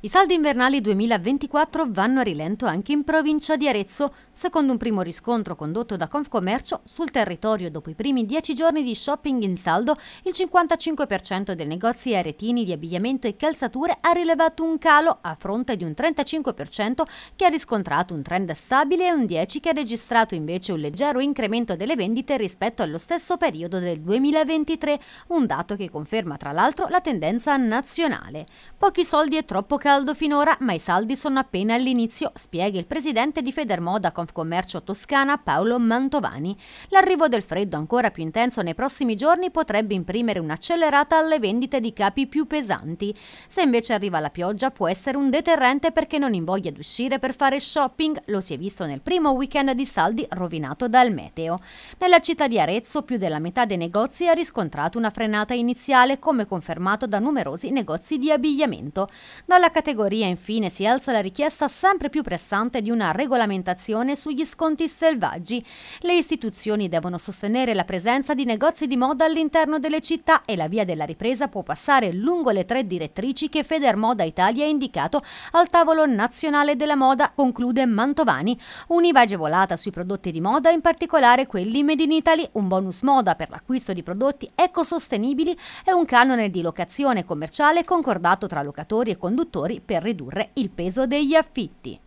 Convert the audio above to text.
I saldi invernali 2024 vanno a rilento anche in provincia di Arezzo, secondo un primo riscontro condotto da Confcommercio sul territorio dopo i primi 10 giorni di shopping in saldo, il 55% dei negozi aretini di abbigliamento e calzature ha rilevato un calo a fronte di un 35% che ha riscontrato un trend stabile e un 10% che ha registrato invece un leggero incremento delle vendite rispetto allo stesso periodo del 2023, un dato che conferma tra l'altro la tendenza nazionale. Pochi soldi e troppo caro caldo finora, ma i saldi sono appena all'inizio, spiega il presidente di Federmoda Confcommercio Toscana Paolo Mantovani. L'arrivo del freddo ancora più intenso nei prossimi giorni potrebbe imprimere un'accelerata alle vendite di capi più pesanti. Se invece arriva la pioggia può essere un deterrente perché non invoglia di uscire per fare shopping, lo si è visto nel primo weekend di saldi rovinato dal meteo. Nella città di Arezzo più della metà dei negozi ha riscontrato una frenata iniziale come confermato da numerosi negozi di abbigliamento. Dalla categoria infine si alza la richiesta sempre più pressante di una regolamentazione sugli sconti selvaggi. Le istituzioni devono sostenere la presenza di negozi di moda all'interno delle città e la via della ripresa può passare lungo le tre direttrici che Federmoda Italia ha indicato al tavolo nazionale della moda, conclude Mantovani. Univa agevolata sui prodotti di moda, in particolare quelli made in Italy, un bonus moda per l'acquisto di prodotti ecosostenibili e un canone di locazione commerciale concordato tra locatori e conduttori per ridurre il peso degli affitti.